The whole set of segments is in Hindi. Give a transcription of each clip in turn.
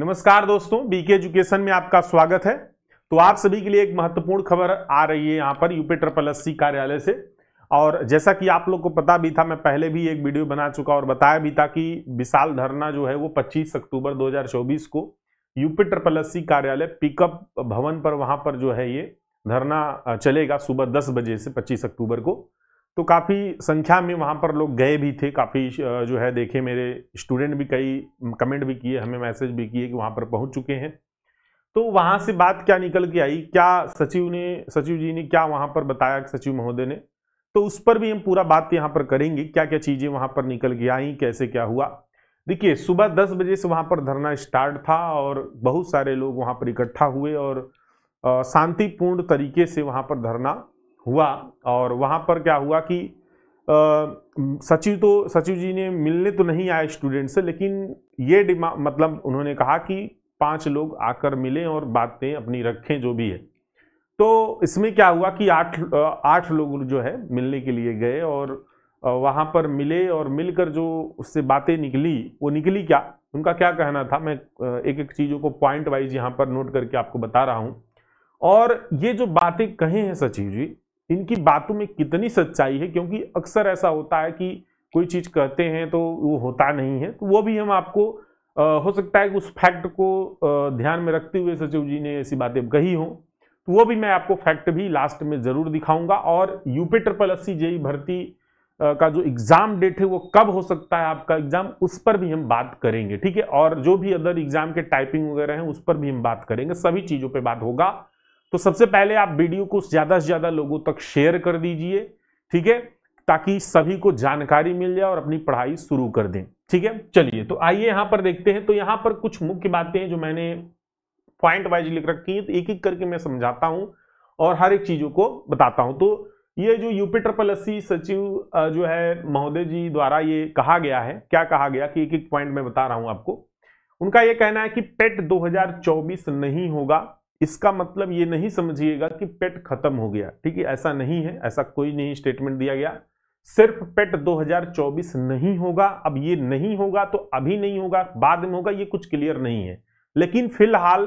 नमस्कार दोस्तों बीके एजुकेशन में आपका स्वागत है तो आप सभी के लिए एक महत्वपूर्ण खबर आ रही है यहाँ पर यूपी ट्रिपल एस कार्यालय से और जैसा कि आप लोग को पता भी था मैं पहले भी एक वीडियो बना चुका और बताया भी था कि विशाल धरना जो है वो 25 अक्टूबर 2024 को यूपी ट्रिपल एस कार्यालय पिकअप भवन पर वहाँ पर जो है ये धरना चलेगा सुबह दस बजे से पच्चीस अक्टूबर को तो काफ़ी संख्या में वहाँ पर लोग गए भी थे काफ़ी जो है देखे मेरे स्टूडेंट भी कई कमेंट भी किए हमें मैसेज भी किए कि वहाँ पर पहुँच चुके हैं तो वहाँ से बात क्या निकल के आई क्या सचिव ने सचिव जी ने क्या वहाँ पर बताया सचिव महोदय ने तो उस पर भी हम पूरा बात यहाँ पर करेंगे क्या क्या चीज़ें वहाँ पर निकल के आई कैसे क्या हुआ देखिए सुबह दस बजे से वहाँ पर धरना स्टार्ट था और बहुत सारे लोग वहाँ पर इकट्ठा हुए और शांतिपूर्ण तरीके से वहाँ पर धरना हुआ और वहाँ पर क्या हुआ कि सचिव तो सचिव जी ने मिलने तो नहीं आए स्टूडेंट से लेकिन ये डिमांड मतलब उन्होंने कहा कि पांच लोग आकर मिलें और बातें अपनी रखें जो भी है तो इसमें क्या हुआ कि आठ आठ लोग जो है मिलने के लिए गए और वहाँ पर मिले और मिलकर जो उससे बातें निकली वो निकली क्या उनका क्या कहना था मैं एक एक चीज़ों को पॉइंट वाइज यहाँ पर नोट करके आपको बता रहा हूँ और ये जो बातें कहे हैं सचिव जी इनकी बातों में कितनी सच्चाई है क्योंकि अक्सर ऐसा होता है कि कोई चीज़ कहते हैं तो वो होता नहीं है तो वो भी हम आपको आ, हो सकता है कि उस फैक्ट को आ, ध्यान में रखते हुए सचिव जी ने ऐसी बातें कही हों तो वो भी मैं आपको फैक्ट भी लास्ट में ज़रूर दिखाऊंगा और यूपी ट्रिपल अस्सी जेई भर्ती का जो एग्ज़ाम डेट है वो कब हो सकता है आपका एग्ज़ाम उस पर भी हम बात करेंगे ठीक है और जो भी अदर एग्ज़ाम के टाइपिंग वगैरह हैं उस पर भी हम बात करेंगे सभी चीज़ों पर बात होगा तो सबसे पहले आप वीडियो को ज़्यादा से ज़्यादा लोगों तक शेयर कर दीजिए ठीक है ताकि सभी को जानकारी मिल जाए और अपनी पढ़ाई शुरू कर दें ठीक है चलिए तो आइए यहां पर देखते हैं तो यहां पर कुछ मुख्य बातें हैं जो मैंने पॉइंट वाइज लिख रखी है तो एक एक करके मैं समझाता हूँ और हर एक चीज़ों को बताता हूं तो ये जो यूपी ट्रिपल सचिव जो है महोदय जी द्वारा ये कहा गया है क्या कहा गया कि एक एक पॉइंट मैं बता रहा हूं आपको उनका ये कहना है कि पेट 2024 नहीं होगा इसका मतलब ये नहीं समझिएगा कि पेट खत्म हो गया ठीक है ऐसा नहीं है ऐसा कोई नहीं स्टेटमेंट दिया गया सिर्फ पेट 2024 नहीं होगा अब ये नहीं होगा तो अभी नहीं होगा बाद में होगा ये कुछ क्लियर नहीं है लेकिन फिलहाल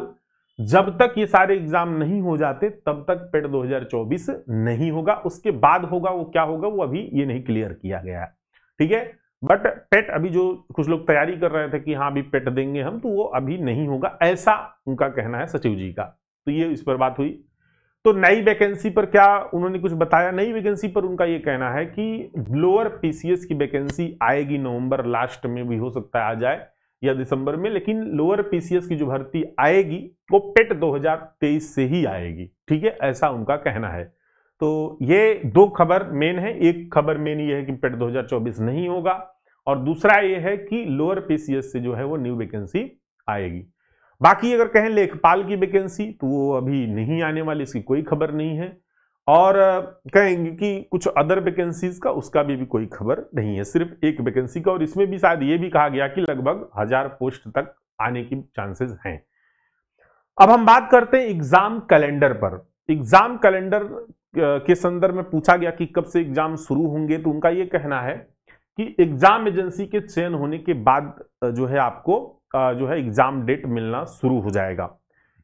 जब तक ये सारे एग्जाम नहीं हो जाते तब तक पेट 2024 नहीं होगा उसके बाद होगा वो क्या होगा वो अभी ये नहीं क्लियर किया गया है ठीक है बट पेट अभी जो कुछ लोग तैयारी कर रहे थे कि हाँ अभी पेट देंगे हम तो वो अभी नहीं होगा ऐसा उनका कहना है सचिव जी का तो ये इस पर बात हुई तो नई वैकेंसी पर क्या उन्होंने कुछ बताया नई वैकेंसी पर उनका ये कहना है कि लोअर पीसीएस की वैकेंसी आएगी नवंबर लास्ट में भी हो सकता है आ जाए या दिसंबर में लेकिन लोअर पीसीएस की जो भर्ती आएगी वो पेट 2023 से ही आएगी ठीक है ऐसा उनका कहना है तो ये दो खबर मेन है एक खबर मेन ये है कि पेट 2024 नहीं होगा और दूसरा ये है कि लोअर पीसीएस से जो है वो न्यू वैकेंसी आएगी बाकी अगर कहें लेखपाल की वैकेंसी तो वो अभी नहीं आने वाली इसकी कोई खबर नहीं है और कहेंगे कि कुछ अदर वैकेंसीज का उसका भी, भी कोई खबर नहीं है सिर्फ एक वैकेंसी का और इसमें भी शायद ये भी कहा गया कि लगभग हजार पोस्ट तक आने की चांसेस हैं अब हम बात करते हैं एग्जाम कैलेंडर पर एग्जाम कैलेंडर के संदर्भ में पूछा गया कि कब से एग्जाम शुरू होंगे तो उनका यह कहना है कि एग्जाम एजेंसी के चयन होने के बाद जो है आपको जो है एग्ज़ाम डेट मिलना शुरू हो जाएगा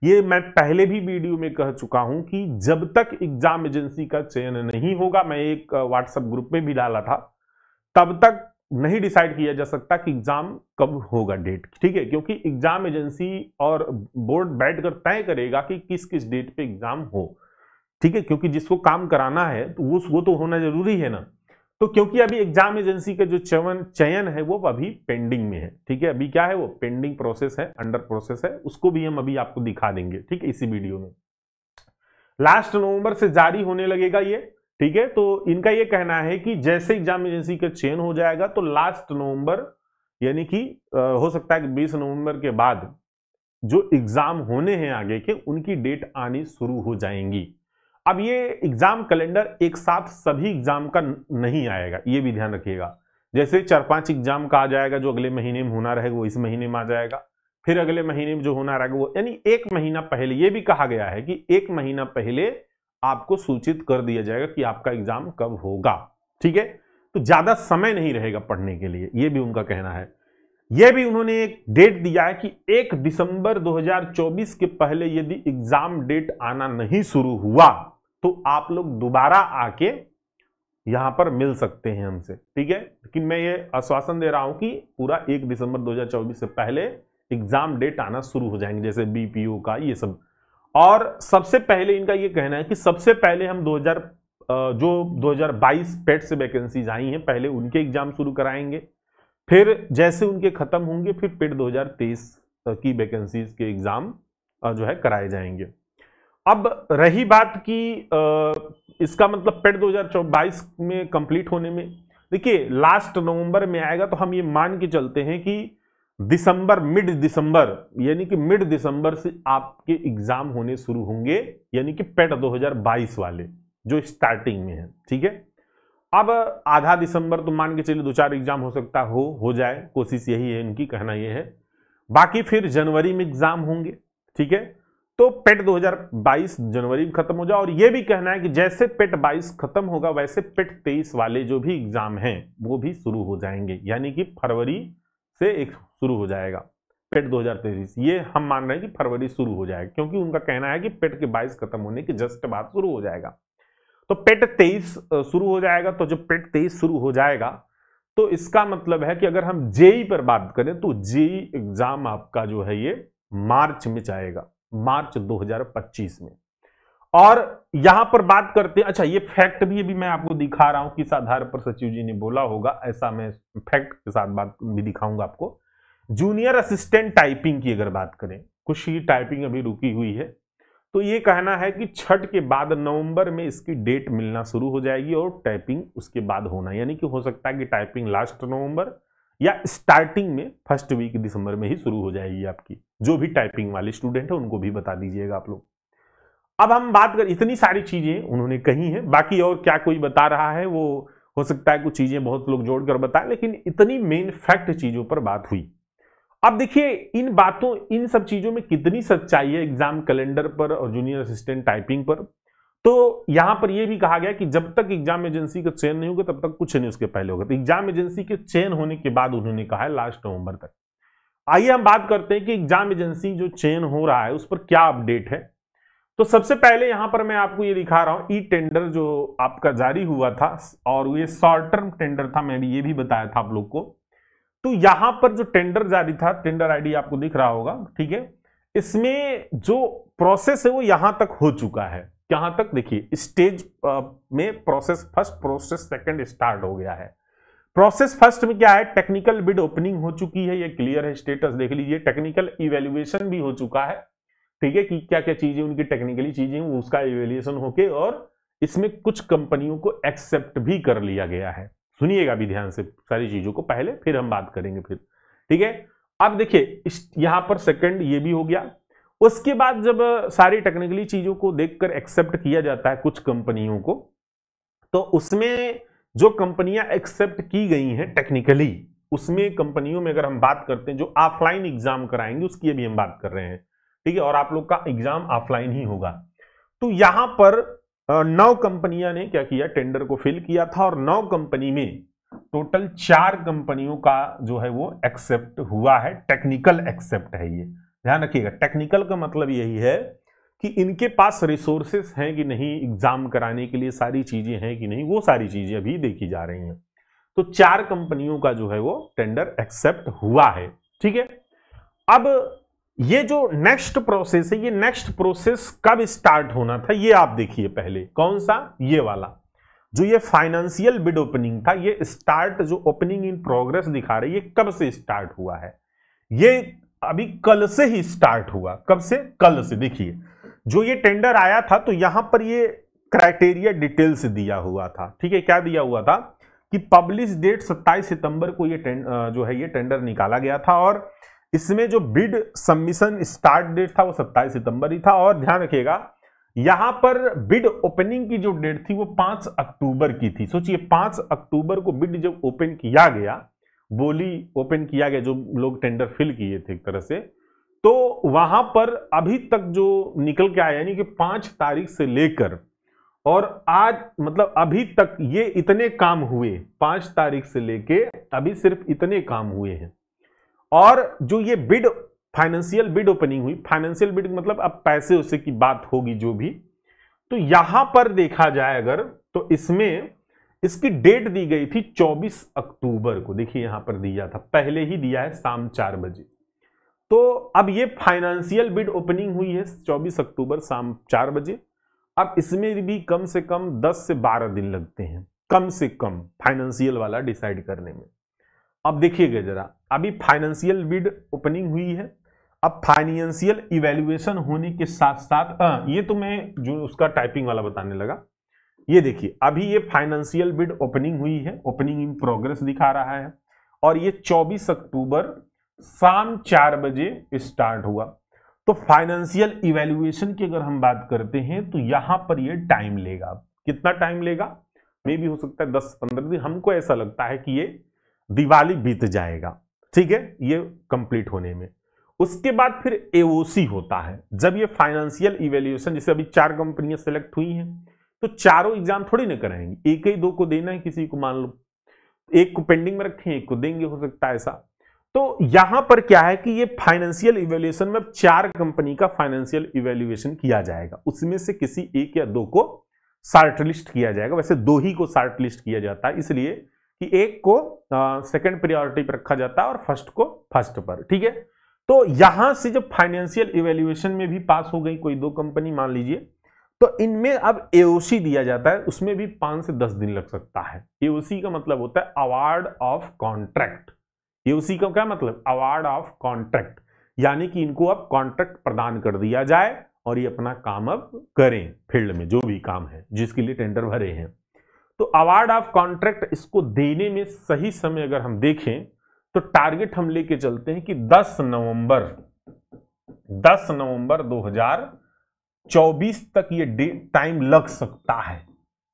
ये मैं पहले भी वीडियो में कह चुका हूं कि जब तक एग्ज़ाम एजेंसी का चयन नहीं होगा मैं एक व्हाट्सएप ग्रुप में भी डाला था तब तक नहीं डिसाइड किया जा सकता कि एग्ज़ाम कब होगा डेट ठीक है क्योंकि एग्ज़ाम एजेंसी और बोर्ड बैठकर तय करेगा कि किस किस डेट पे एग्ज़ाम हो ठीक है क्योंकि जिसको काम कराना है तो वो वो तो होना ज़रूरी है ना तो क्योंकि अभी एग्जाम एजेंसी का जो चयन चयन है वो अभी पेंडिंग में है ठीक है अभी क्या है वो पेंडिंग प्रोसेस है अंडर प्रोसेस है उसको भी हम अभी आपको दिखा देंगे ठीक है इसी वीडियो में लास्ट नवंबर से जारी होने लगेगा ये ठीक है तो इनका ये कहना है कि जैसे एग्जाम एजेंसी का चयन हो जाएगा तो लास्ट नवंबर यानी कि हो सकता है कि बीस नवंबर के बाद जो एग्जाम होने हैं आगे के उनकी डेट आनी शुरू हो जाएंगी अब ये एग्जाम कैलेंडर एक साथ सभी एग्जाम का नहीं आएगा ये भी ध्यान रखिएगा जैसे चार पांच एग्जाम का आ जाएगा जो अगले महीने में होना रहेगा वो इस महीने में आ जाएगा फिर अगले महीने में जो होना रहेगा वो यानी एक महीना पहले ये भी कहा गया है कि एक महीना पहले आपको सूचित कर दिया जाएगा कि आपका एग्जाम कब होगा ठीक है तो ज्यादा समय नहीं रहेगा पढ़ने के लिए यह भी उनका कहना है यह भी उन्होंने एक डेट दिया है कि एक दिसंबर 2024 के पहले यदि एग्जाम डेट आना नहीं शुरू हुआ तो आप लोग दोबारा आके यहां पर मिल सकते हैं हमसे ठीक है लेकिन मैं ये आश्वासन दे रहा हूं कि पूरा एक दिसंबर 2024 से पहले एग्जाम डेट आना शुरू हो जाएंगे जैसे बीपीओ का ये सब और सबसे पहले इनका ये कहना है कि सबसे पहले हम 2000 जो 2022 पेट से वैकेंसीज आई हैं पहले उनके एग्जाम शुरू कराएंगे फिर जैसे उनके खत्म होंगे फिर पेट 2023 की वैकेंसीज के एग्जाम जो है कराए जाएंगे अब रही बात की इसका मतलब पेट 2022 में कंप्लीट होने में देखिए लास्ट नवंबर में आएगा तो हम ये मान के चलते हैं कि दिसंबर मिड दिसंबर यानी कि मिड दिसंबर से आपके एग्जाम होने शुरू होंगे यानी कि पेट 2022 वाले जो स्टार्टिंग में है ठीक है अब आधा दिसंबर तो मान के चलिए दो चार एग्जाम हो सकता हो हो जाए कोशिश यही है इनकी कहना यह है बाकी फिर जनवरी में एग्जाम होंगे ठीक है तो पेट 2022 जनवरी में खत्म हो जाए और यह भी कहना है कि जैसे पेट 22 खत्म होगा वैसे पेट 23 वाले जो भी एग्जाम हैं वो भी शुरू हो जाएंगे यानी कि फरवरी से एक शुरू हो जाएगा पेट 2023 ये हम मान रहे हैं कि फरवरी शुरू हो जाएगा क्योंकि उनका कहना है कि पेट के 22 खत्म होने के जस्ट बाद शुरू हो जाएगा तो पेट तेईस शुरू हो जाएगा तो जब पेट तेईस शुरू हो जाएगा तो इसका मतलब है कि अगर हम जेई पर बात करें तो जेई एग्जाम आपका जो है ये मार्च में जाएगा मार्च 2025 में और यहां पर बात करते हैं अच्छा ये फैक्ट भी अभी मैं आपको दिखा रहा हूं किस आधार पर सचिव जी ने बोला होगा ऐसा मैं फैक्ट के साथ बात भी दिखाऊंगा आपको जूनियर असिस्टेंट टाइपिंग की अगर बात करें कुछ ही टाइपिंग अभी रुकी हुई है तो ये कहना है कि छठ के बाद नवंबर में इसकी डेट मिलना शुरू हो जाएगी और टाइपिंग उसके बाद होना यानी कि हो सकता है कि टाइपिंग लास्ट नवंबर या स्टार्टिंग में फर्स्ट वीक दिसंबर में ही शुरू हो जाएगी आपकी जो भी टाइपिंग वाले स्टूडेंट है उनको भी बता दीजिएगा आप लोग अब हम बात कर इतनी सारी चीज़ें उन्होंने कही हैं बाकी और क्या कोई बता रहा है वो हो सकता है कुछ चीज़ें बहुत लोग जोड़कर बताएं लेकिन इतनी मेन फैक्ट चीज़ों पर बात हुई अब देखिए इन बातों इन सब चीज़ों में कितनी सच्चाई है एग्जाम कैलेंडर पर और जूनियर असिस्टेंट टाइपिंग पर तो यहां पर यह भी कहा गया कि जब तक एग्जाम एजेंसी का चयन नहीं होगा तब तक कुछ नहीं उसके पहले होगा तो एग्जाम एजेंसी के चयन होने के बाद उन्होंने कहा है लास्ट नवंबर तक आइए हम बात करते हैं कि एग्जाम एजेंसी जो चयन हो रहा है उस पर क्या अपडेट है तो सबसे पहले यहां पर मैं आपको ये दिखा रहा हूं ई टेंडर जो आपका जारी हुआ था और ये शॉर्ट टर्म टेंडर था मैंने ये भी बताया था आप लोग को तो यहां पर जो टेंडर जारी था टेंडर आईडी आपको दिख रहा होगा ठीक है इसमें जो प्रोसेस है वो यहां तक हो चुका है यहां तक देखिए स्टेज में process first process second start हो गया है प्रोसेस फर्स्ट में क्या है टेक्निकल बिड ओपनिंग हो चुकी है ये क्लियर है स्टेटस देख लीजिए टेक्निकल इवेल्युएशन भी हो चुका है ठीक है कि क्या क्या चीजें उनकी टेक्निकली चीजें उसका इवेल्युएशन होके और इसमें कुछ कंपनियों को एक्सेप्ट भी कर लिया गया है सुनिएगा भी ध्यान से सारी चीजों को पहले फिर हम बात करेंगे फिर ठीक है अब देखिए यहां पर सेकंड ये भी हो गया उसके बाद जब सारी टेक्निकली चीज़ों को देखकर एक्सेप्ट किया जाता है कुछ कंपनियों को तो उसमें जो कंपनियां एक्सेप्ट की गई हैं टेक्निकली उसमें कंपनियों में अगर हम बात करते हैं जो ऑफलाइन एग्जाम कराएंगे उसकी अभी हम बात कर रहे हैं ठीक है और आप लोग का एग्जाम ऑफलाइन ही होगा तो यहां पर नौ कंपनियां ने क्या किया टेंडर को फिल किया था और नौ कंपनी में टोटल चार कंपनियों का जो है वो एक्सेप्ट हुआ है टेक्निकल एक्सेप्ट है ये ध्यान रखिएगा टेक्निकल का मतलब यही है कि इनके पास रिसोर्सेस हैं कि नहीं एग्ज़ाम कराने के लिए सारी चीज़ें हैं कि नहीं वो सारी चीज़ें अभी देखी जा रही हैं तो चार कंपनियों का जो है वो टेंडर एक्सेप्ट हुआ है ठीक है अब ये जो नेक्स्ट प्रोसेस है ये नेक्स्ट प्रोसेस कब स्टार्ट होना था ये आप देखिए पहले कौन सा ये वाला जो ये फाइनेंशियल बिड ओपनिंग था ये स्टार्ट जो ओपनिंग इन प्रोग्रेस दिखा रही है कब से स्टार्ट हुआ है ये अभी कल से ही स्टार्ट हुआ कब से कल से देखिए जो ये टेंडर आया था तो यहां पर ये क्राइटेरिया डिटेल्स दिया हुआ था ठीक है क्या दिया हुआ था कि पब्लिश डेट 27 सितंबर को ये जो है ये टेंडर निकाला गया था और इसमें जो बिड सबमिशन स्टार्ट डेट था वो 27 सितंबर ही था और ध्यान रखिएगा यहां पर बिड ओपनिंग की जो डेट थी वो 5 अक्टूबर की थी सोचिए 5 अक्टूबर को बिड जब ओपन किया गया बोली ओपन किया गया जो लोग टेंडर फिल किए थे एक तरह से तो वहां पर अभी तक जो निकल के आया यानी कि पांच तारीख से लेकर और आज मतलब अभी तक ये इतने काम हुए पांच तारीख से लेके अभी सिर्फ इतने काम हुए हैं और जो ये बिड फाइनेंशियल बिड ओपनिंग हुई फाइनेंशियल बिड मतलब अब पैसे उसे की बात होगी जो भी तो यहां पर देखा जाए अगर तो इसमें इसकी डेट दी गई थी 24 अक्टूबर को देखिए यहां पर दिया था पहले ही दिया है शाम चार बजे तो अब ये फाइनेंशियल बिड ओपनिंग हुई है 24 अक्टूबर शाम चार बजे अब इसमें भी कम से कम 10 से 12 दिन लगते हैं कम से कम फाइनेंशियल वाला डिसाइड करने में अब देखिएगा जरा अभी फाइनेंशियल बिड ओपनिंग हुई है अब फाइनेंशियल इवेल्युएशन होने के साथ साथ आ, ये तो मैं जो उसका टाइपिंग वाला बताने लगा ये देखिए अभी ये फाइनेंशियल बिड ओपनिंग हुई है ओपनिंग इन प्रोग्रेस दिखा रहा है और ये 24 अक्टूबर शाम चार बजे स्टार्ट हुआ तो फाइनेंशियल इवेल्युएशन की अगर हम बात करते हैं तो यहां पर ये टाइम लेगा कितना टाइम लेगा मे भी हो सकता है दस पंद्रह दिन हमको ऐसा लगता है कि ये दिवाली बीत जाएगा ठीक है ये कंप्लीट होने में उसके बाद फिर एओसी होता है जब ये फाइनेंशियल इवेल्युएशन जैसे अभी चार कंपनियां सेलेक्ट हुई हैं तो चारों एग्जाम थोड़ी ना कराएंगे एक ही दो को देना है किसी को मान लो एक को पेंडिंग में रखें एक को देंगे हो सकता है ऐसा तो यहां पर क्या है कि ये फाइनेंशियल इवेल्युएशन में चार कंपनी का फाइनेंशियल इवेल्युएशन किया जाएगा उसमें से किसी एक या दो को शार्ट लिस्ट किया जाएगा वैसे दो ही को शार्ट लिस्ट किया जाता है इसलिए कि एक को सेकंड प्रायोरिटी पर रखा जाता है और फर्स्ट को फर्स्ट पर ठीक है तो यहां से जब फाइनेंशियल इवेल्युएशन में भी पास हो गई कोई दो कंपनी मान लीजिए तो इनमें अब एओसी दिया जाता है उसमें भी पांच से दस दिन लग सकता है एओसी का मतलब होता है अवार्ड ऑफ कॉन्ट्रैक्ट एओसी का क्या मतलब अवार्ड ऑफ कॉन्ट्रैक्ट यानी कि इनको अब कॉन्ट्रैक्ट प्रदान कर दिया जाए और ये अपना काम अब करें फील्ड में जो भी काम है जिसके लिए टेंडर भरे हैं तो अवार्ड ऑफ कॉन्ट्रैक्ट इसको देने में सही समय अगर हम देखें तो टारगेट हम लेके चलते हैं कि 10 नवंबर 10 नवंबर 2000 24 तक ये टाइम लग सकता है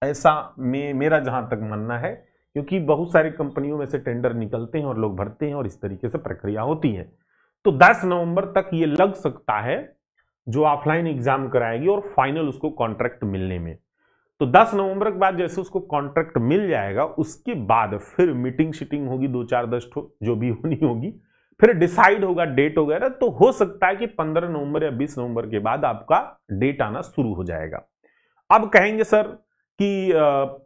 ऐसा मे, मेरा जहां तक मानना है क्योंकि बहुत सारी कंपनियों में से टेंडर निकलते हैं और लोग भरते हैं और इस तरीके से प्रक्रिया होती है तो 10 नवंबर तक ये लग सकता है जो ऑफलाइन एग्जाम कराएगी और फाइनल उसको कॉन्ट्रैक्ट मिलने में तो 10 नवंबर के बाद जैसे उसको कॉन्ट्रैक्ट मिल जाएगा उसके बाद फिर मीटिंग शीटिंग होगी दो चार दस जो भी होनी होगी फिर डिसाइड होगा डेट वगैरह तो हो सकता है कि 15 नवंबर या 20 नवंबर के बाद आपका डेट आना शुरू हो जाएगा अब कहेंगे सर कि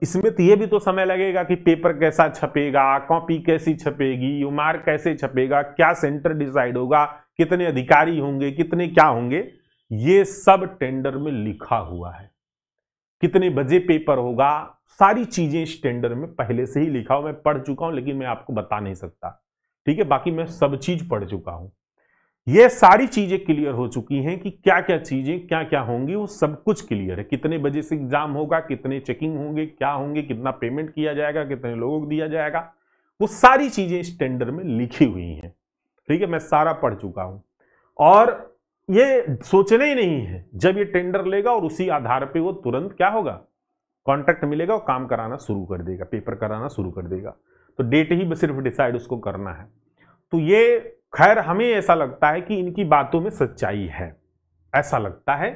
इसमें तो यह भी तो समय लगेगा कि पेपर कैसा छपेगा कॉपी कैसी छपेगी उमार कैसे छपेगा क्या सेंटर डिसाइड होगा कितने अधिकारी होंगे कितने क्या होंगे ये सब टेंडर में लिखा हुआ है कितने बजे पेपर होगा सारी चीजें इस टेंडर में पहले से ही लिखा हुआ मैं पढ़ चुका हूं लेकिन मैं आपको बता नहीं सकता ठीक है बाकी मैं सब चीज पढ़ चुका हूं ये सारी चीजें क्लियर हो चुकी हैं कि क्या क्या चीजें क्या क्या होंगी वो सब कुछ क्लियर है कितने बजे से एग्जाम होगा कितने चेकिंग होंगे क्या होंगे कितना पेमेंट किया जाएगा कितने लोगों को दिया जाएगा वो सारी चीजें इस टेंडर में लिखी हुई हैं ठीक है मैं सारा पढ़ चुका हूं और ये सोचना ही नहीं है जब ये टेंडर लेगा और उसी आधार पर वो तुरंत क्या होगा कॉन्ट्रैक्ट मिलेगा और काम कराना शुरू कर देगा पेपर कराना शुरू कर देगा तो डेट ही सिर्फ डिसाइड उसको करना है तो ये खैर हमें ऐसा लगता है कि इनकी बातों में सच्चाई है ऐसा लगता है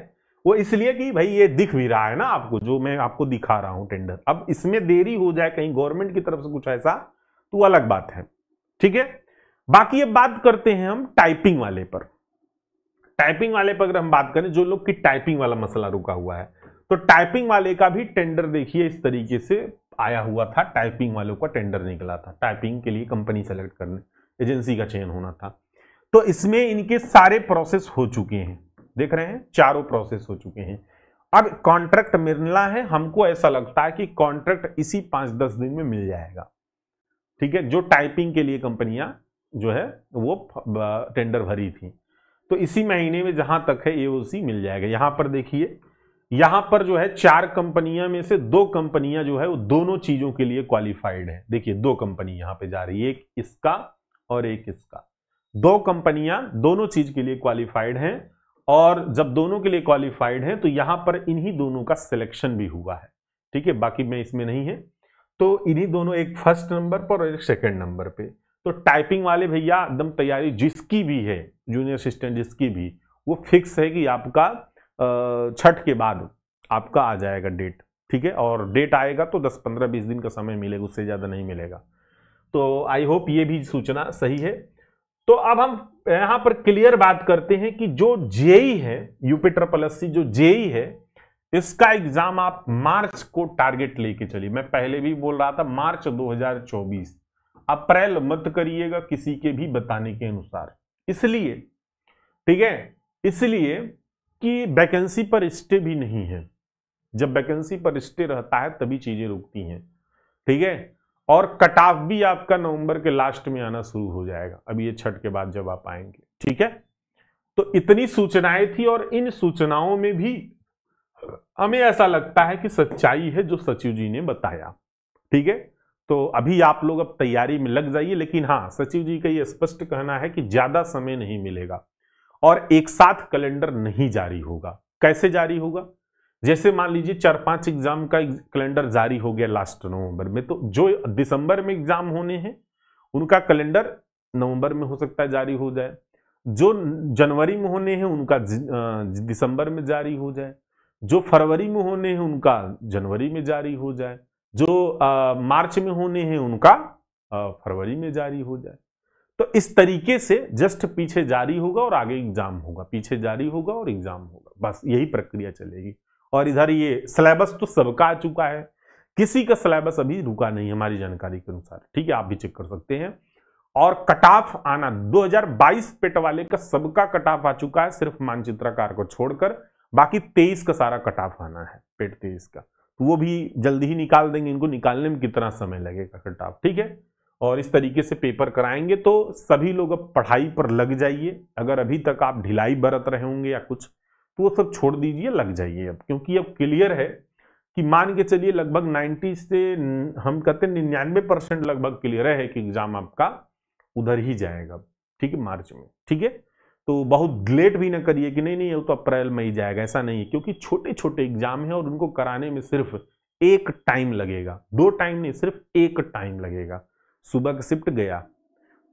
वो इसलिए कि भाई ये दिख भी रहा है ना आपको जो मैं आपको दिखा रहा हूं टेंडर अब इसमें देरी हो जाए कहीं गवर्नमेंट की तरफ से कुछ ऐसा तो अलग बात है ठीक है बाकी अब बात करते हैं हम टाइपिंग वाले पर टाइपिंग वाले पर अगर हम बात करें जो लोग की टाइपिंग वाला मसला रुका हुआ है तो टाइपिंग वाले का भी टेंडर देखिए इस तरीके से आया हुआ था टाइपिंग वालों का टेंडर निकला था टाइपिंग के लिए कंपनी सेलेक्ट करने एजेंसी का चयन होना था तो इसमें इनके सारे प्रोसेस हो चुके हैं देख रहे हैं चारों प्रोसेस हो चुके हैं अब कॉन्ट्रैक्ट मिलना है हमको ऐसा लगता है कि कॉन्ट्रैक्ट इसी पांच दस दिन में मिल जाएगा ठीक है जो टाइपिंग के लिए कंपनियां जो है वो टेंडर भरी थी तो इसी महीने में जहां तक है एओसी मिल जाएगा यहां पर देखिए यहां पर जो है चार कंपनियां में से दो कंपनियां जो है वो दोनों चीजों के लिए क्वालिफाइड है देखिए दो कंपनी यहां पे जा रही है एक इसका और एक इसका दो कंपनियां दोनों चीज के लिए क्वालिफाइड हैं और जब दोनों के लिए क्वालिफाइड हैं तो यहां पर इन्हीं दोनों का सिलेक्शन भी हुआ है ठीक है बाकी में इसमें नहीं है तो इन्हीं दोनों एक फर्स्ट नंबर पर और एक सेकेंड नंबर पर तो टाइपिंग वाले भैया एकदम तैयारी जिसकी भी है जूनियर असिस्टेंट जिसकी भी वो फिक्स है कि आपका छठ के बाद आपका आ जाएगा डेट ठीक है और डेट आएगा तो 10 15 20 दिन का समय मिलेगा उससे ज़्यादा नहीं मिलेगा तो आई होप ये भी सूचना सही है तो अब हम यहाँ पर क्लियर बात करते हैं कि जो जेई है यूपी ट्रिपल सी जो जेई है इसका एग्जाम आप मार्च को टारगेट लेके चलिए मैं पहले भी बोल रहा था मार्च 2024 अप्रैल मत करिएगा किसी के भी बताने के अनुसार इसलिए ठीक है इसलिए कि वैकेंसी पर स्टे भी नहीं है जब वैकेंसी पर स्टे रहता है तभी चीजें रुकती हैं ठीक है और कट ऑफ भी आपका नवंबर के लास्ट में आना शुरू हो जाएगा अभी ये छठ के बाद जब आप आएंगे ठीक है तो इतनी सूचनाएं थी और इन सूचनाओं में भी हमें ऐसा लगता है कि सच्चाई है जो सचिव जी ने बताया ठीक है तो अभी आप लोग अब तैयारी में लग जाइए लेकिन हाँ सचिव जी का ये स्पष्ट कहना है कि ज्यादा समय नहीं मिलेगा और एक साथ कैलेंडर नहीं जारी होगा कैसे जारी होगा जैसे मान लीजिए चार पांच एग्जाम का कैलेंडर जारी हो गया लास्ट नवंबर में तो जो दिसंबर में एग्जाम होने हैं उनका कैलेंडर नवंबर में हो सकता है जारी हो जाए जो जनवरी में होने हैं उनका दिसंबर में जारी हो जाए जो फरवरी में होने हैं उनका जनवरी में जारी हो जाए जो आ, मार्च में होने हैं उनका फरवरी में जारी हो जाए तो इस तरीके से जस्ट पीछे जारी होगा और आगे एग्जाम होगा पीछे जारी होगा और एग्जाम होगा बस यही प्रक्रिया चलेगी और इधर ये सिलेबस तो सबका आ चुका है किसी का सिलेबस अभी रुका नहीं हमारी जानकारी के अनुसार ठीक है आप भी चेक कर सकते हैं और कट ऑफ आना 2022 पेट वाले का सबका कट ऑफ आ चुका है सिर्फ मानचित्रकार को छोड़कर बाकी तेईस का सारा कट ऑफ आना है पेट तेईस का तो वो भी जल्दी ही निकाल देंगे इनको निकालने में कितना समय लगेगा कट ऑफ ठीक है और इस तरीके से पेपर कराएंगे तो सभी लोग अब पढ़ाई पर लग जाइए अगर अभी तक आप ढिलाई बरत रहे होंगे या कुछ तो वो सब छोड़ दीजिए लग जाइए अब क्योंकि अब क्लियर है कि मान के चलिए लगभग 90 से हम कहते हैं निन्यानवे परसेंट लगभग क्लियर है कि एग्जाम आपका उधर ही जाएगा ठीक है मार्च में ठीक है तो बहुत लेट भी ना करिए कि नहीं नहीं वो तो अप्रैल में ही जाएगा ऐसा नहीं है क्योंकि छोटे छोटे एग्जाम हैं और उनको कराने में सिर्फ एक टाइम लगेगा दो टाइम नहीं सिर्फ एक टाइम लगेगा सुबह का शिफ्ट गया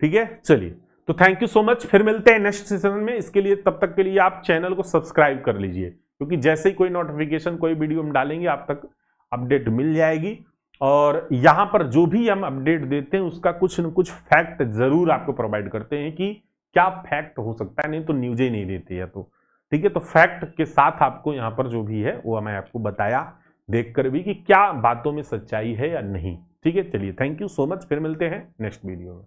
ठीक है चलिए तो थैंक यू सो मच फिर मिलते हैं नेक्स्ट सेशन में इसके लिए तब तक के लिए आप चैनल को सब्सक्राइब कर लीजिए क्योंकि जैसे ही कोई नोटिफिकेशन कोई वीडियो हम डालेंगे आप तक अपडेट मिल जाएगी और यहां पर जो भी हम अपडेट देते हैं उसका कुछ न कुछ फैक्ट जरूर आपको प्रोवाइड करते हैं कि क्या फैक्ट हो सकता है नहीं तो न्यूज ही नहीं देती है तो ठीक है तो फैक्ट के साथ आपको यहां पर जो भी है वो मैं आपको बताया देखकर भी कि क्या बातों में सच्चाई है या नहीं ठीक है चलिए थैंक यू सो मच फिर मिलते हैं नेक्स्ट वीडियो में